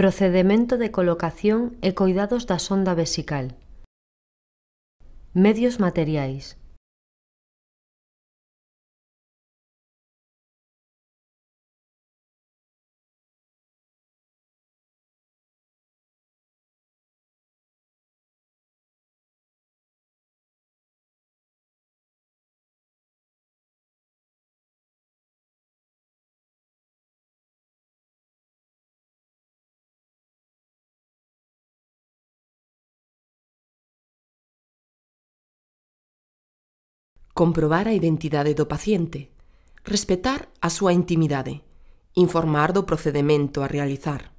Procedemento de colocación e coidados da sonda vesical. Medios materiais. comprobar a identidade do paciente, respetar a súa intimidade, informar do procedimento a realizar,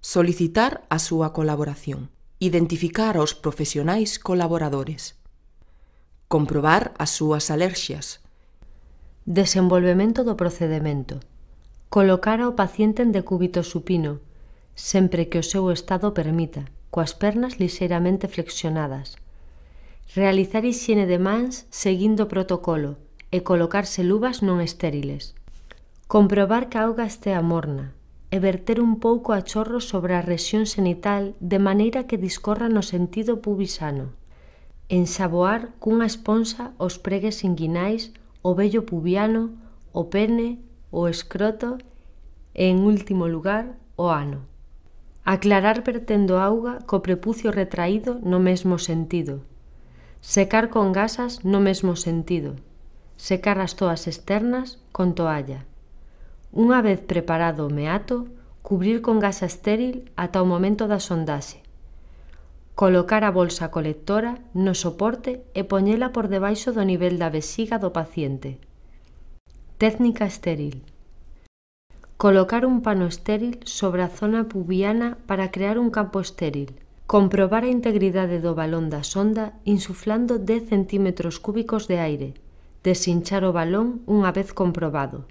solicitar a súa colaboración, identificar aos profesionais colaboradores, comprobar as súas alerxias, desenvolvemento do procedimento, colocar ao paciente en decúbito supino, sempre que o seu estado permita, coas pernas lixeiramente flexionadas, Realizar hixiene de mans seguindo o protocolo e colocarse luvas non estériles. Comprobar que a auga estea morna e verter un pouco a chorro sobre a rexión senital de maneira que discorra no sentido pubisano. Ensaboar cunha esponsa os pregues inguinais, o vello pubiano, o pene, o escroto e, en último lugar, o ano. Aclarar vertendo auga co prepucio retraído no mesmo sentido, Secar con gasas no mesmo sentido. Secar as toas externas con toalla. Unha vez preparado o meato, cubrir con gasa estéril ata o momento da sondaxe. Colocar a bolsa colectora no soporte e poñela por debaixo do nivel da vexiga do paciente. Técnica estéril. Colocar un pano estéril sobre a zona pubiana para crear un campo estéril comprobar a integridade do balón da sonda insuflando 10 centímetros cúbicos de aire, desinchar o balón unha vez comprobado.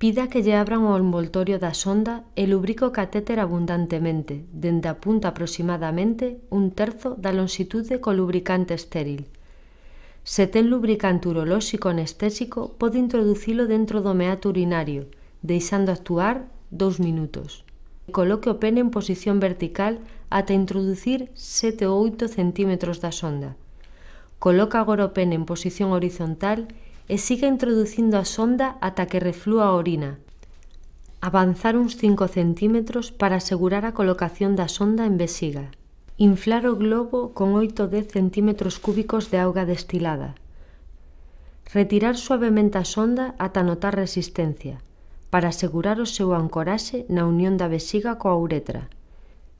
Pida que lle abran o envoltorio da sonda e lubrico o catéter abundantemente, dende a punta aproximadamente un terzo da longitude co lubricante estéril. Se ten lubricante urolóxico anestésico, pode introducilo dentro do meato urinario, deixando actuar dous minutos. Coloque o pene en posición vertical ata introducir 7 ou 8 centímetros da sonda. Coloca agora o pene en posición horizontal e siga introducindo a sonda ata que reflúa a orina. Avanzar uns 5 centímetros para asegurar a colocación da sonda en vesiga. Inflar o globo con 8 ou 10 centímetros cúbicos de auga destilada. Retirar suavemente a sonda ata notar resistencia para asegurar o seu ancoraxe na unión da vesiga coa uretra.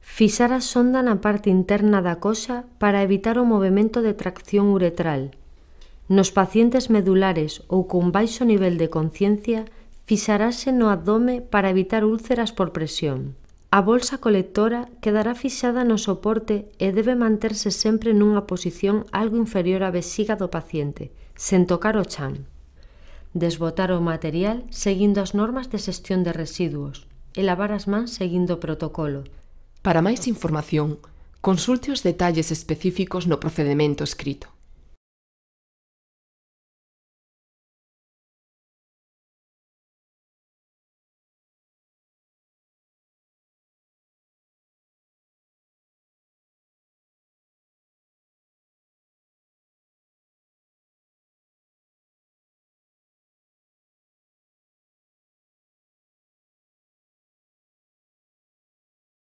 Fixar a sonda na parte interna da coxa para evitar o movimento de tracción uretral. Nos pacientes medulares ou con baixo nivel de conciencia, fixarase no abdome para evitar úlceras por presión. A bolsa colectora quedará fixada no soporte e debe manterse sempre nunha posición algo inferior á vesiga do paciente, sen tocar o chan desbotar o material seguindo as normas de xestión de residuos e lavar as mans seguindo o protocolo. Para máis información, consulte os detalles específicos no procedemento escrito.